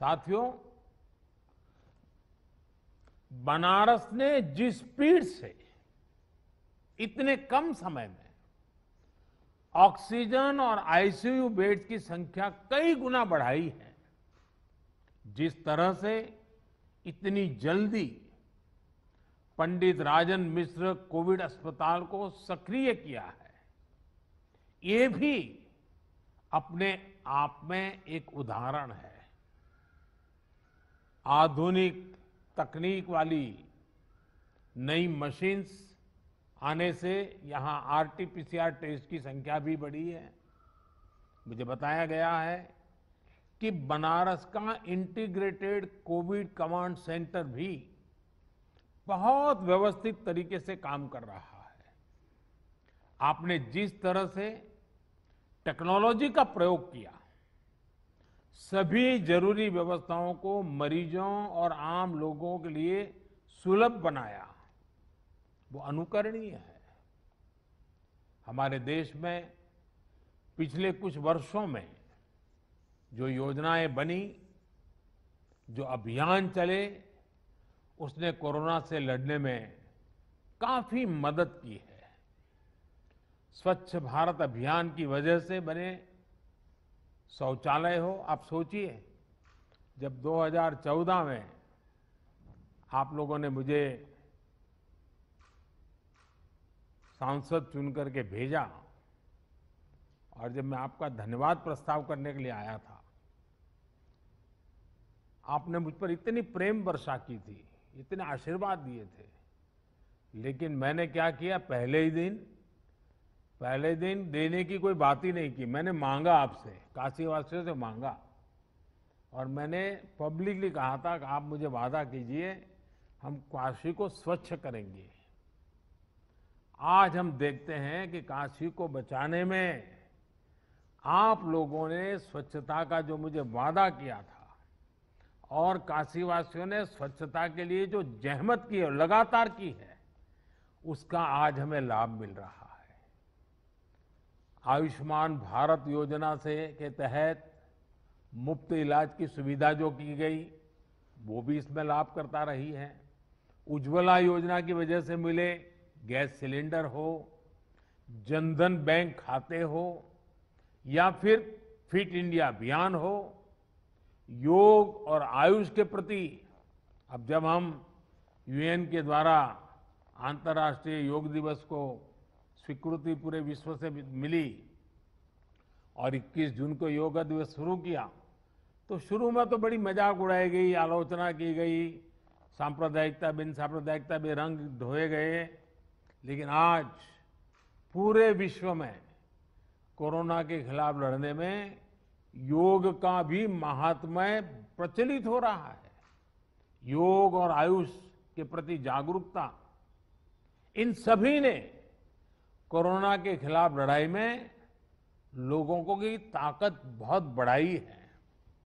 साथियों बनारस ने जिस स्पीड से इतने कम समय में ऑक्सीजन और आईसीयू बेड्स की संख्या कई गुना बढ़ाई है जिस तरह से इतनी जल्दी पंडित राजन मिश्र कोविड अस्पताल को सक्रिय किया है ये भी अपने आप में एक उदाहरण है आधुनिक तकनीक वाली नई मशीन्स आने से यहाँ आरटीपीसीआर टेस्ट की संख्या भी बढ़ी है मुझे बताया गया है कि बनारस का इंटीग्रेटेड कोविड कमांड सेंटर भी बहुत व्यवस्थित तरीके से काम कर रहा है आपने जिस तरह से टेक्नोलॉजी का प्रयोग किया सभी जरूरी व्यवस्थाओं को मरीजों और आम लोगों के लिए सुलभ बनाया वो अनुकरणीय है हमारे देश में पिछले कुछ वर्षों में जो योजनाएं बनी जो अभियान चले उसने कोरोना से लड़ने में काफी मदद की है स्वच्छ भारत अभियान की वजह से बने शौचालय हो आप सोचिए जब 2014 में आप लोगों ने मुझे सांसद चुन करके भेजा और जब मैं आपका धन्यवाद प्रस्ताव करने के लिए आया था आपने मुझ पर इतनी प्रेम वर्षा की थी इतने आशीर्वाद दिए थे लेकिन मैंने क्या किया पहले ही दिन पहले दिन देने की कोई बात ही नहीं की मैंने मांगा आपसे काशीवासियों से मांगा और मैंने पब्लिकली कहा था कि आप मुझे वादा कीजिए हम काशी को स्वच्छ करेंगे आज हम देखते हैं कि काशी को बचाने में आप लोगों ने स्वच्छता का जो मुझे वादा किया था और काशीवासियों ने स्वच्छता के लिए जो जहमत की है लगातार की है उसका आज हमें लाभ मिल रहा आयुष्मान भारत योजना से के तहत मुफ्त इलाज की सुविधा जो की गई वो भी इसमें लाभ करता रही है उज्ज्वला योजना की वजह से मिले गैस सिलेंडर हो जनधन बैंक खाते हो या फिर फिट इंडिया अभियान हो योग और आयुष के प्रति अब जब हम यूएन के द्वारा अंतर्राष्ट्रीय योग दिवस को स्वीकृति पूरे विश्व से मिली और 21 जून को योग दिवस शुरू किया तो शुरू में तो बड़ी मजाक उड़ाई गई आलोचना की गई सांप्रदायिकता बिन सांप्रदायिकता भी रंग ढोए गए लेकिन आज पूरे विश्व में कोरोना के खिलाफ लड़ने में योग का भी महात्म्य प्रचलित हो रहा है योग और आयुष के प्रति जागरूकता इन सभी ने कोरोना के खिलाफ लड़ाई में लोगों को की ताकत बहुत बढ़ाई है